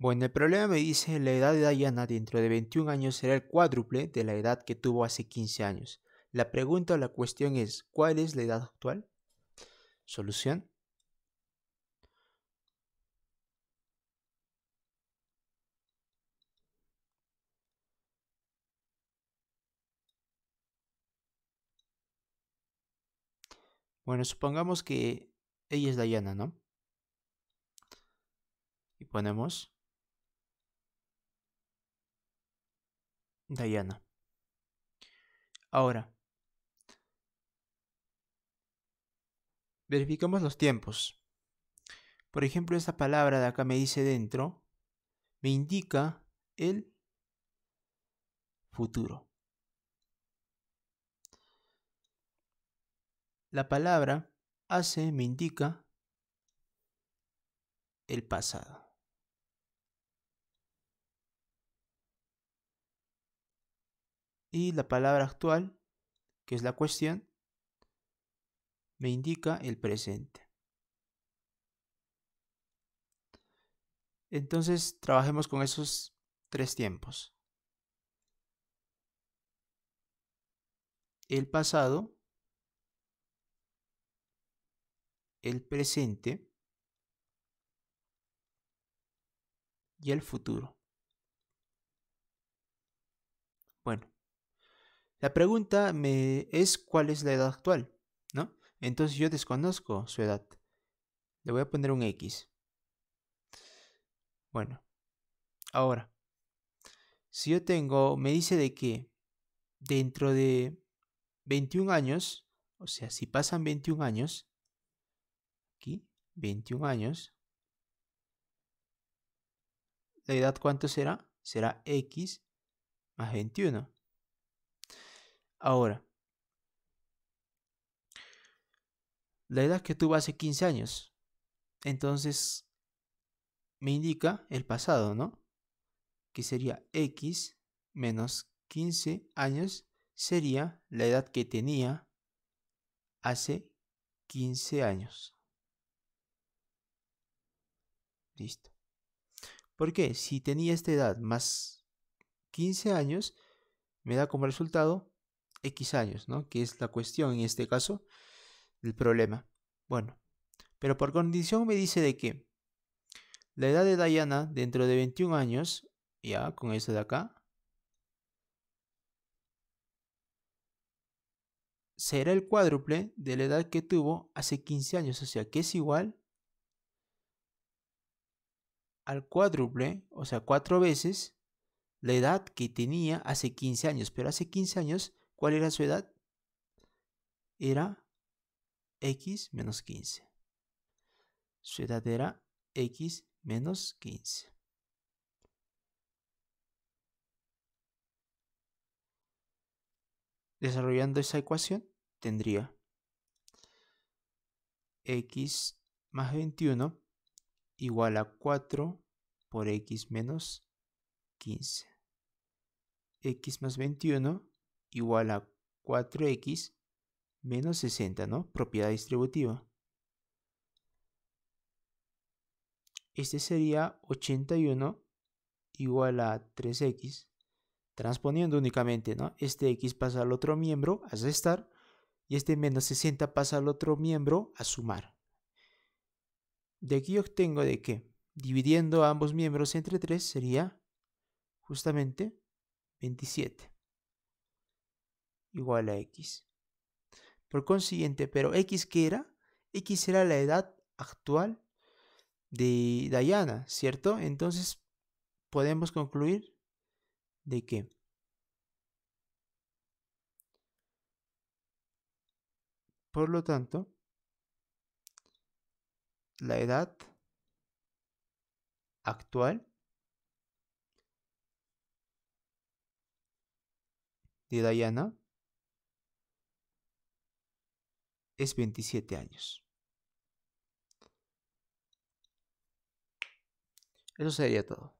Bueno, el problema me dice la edad de Diana dentro de 21 años será el cuádruple de la edad que tuvo hace 15 años. La pregunta o la cuestión es, ¿cuál es la edad actual? Solución. Bueno, supongamos que ella es Diana, ¿no? Y ponemos Diana. Ahora, verificamos los tiempos. Por ejemplo, esta palabra de acá me dice dentro, me indica el futuro. La palabra hace me indica el pasado. Y la palabra actual, que es la cuestión, me indica el presente. Entonces, trabajemos con esos tres tiempos. El pasado, el presente y el futuro. Bueno, la pregunta me es cuál es la edad actual, ¿no? Entonces yo desconozco su edad. Le voy a poner un X. Bueno, ahora, si yo tengo, me dice de que dentro de 21 años, o sea, si pasan 21 años, aquí, 21 años, ¿la edad cuánto será? Será X más 21 ahora. La edad que tuve hace 15 años. Entonces, me indica el pasado, ¿no? Que sería X menos 15 años sería la edad que tenía hace 15 años. Listo. Porque si tenía esta edad más 15 años, me da como resultado X años, ¿no? Que es la cuestión en este caso, el problema. Bueno, pero por condición me dice de que la edad de Diana dentro de 21 años, ya con esto de acá, será el cuádruple de la edad que tuvo hace 15 años, o sea que es igual al cuádruple, o sea, cuatro veces la edad que tenía hace 15 años, pero hace 15 años ¿Cuál era su edad? Era x menos 15. Su edad era x menos 15. Desarrollando esa ecuación tendría x más 21 igual a 4 por x menos 15. x más 21 igual a 4x menos 60, ¿no? Propiedad distributiva. Este sería 81 igual a 3x. Transponiendo únicamente, ¿no? Este x pasa al otro miembro a restar y este menos 60 pasa al otro miembro a sumar. De aquí obtengo de que dividiendo ambos miembros entre 3 sería justamente 27 igual a x. Por consiguiente, pero x que era, x era la edad actual de Diana, ¿cierto? Entonces podemos concluir de que por lo tanto la edad actual de Diana es 27 años. Eso sería todo.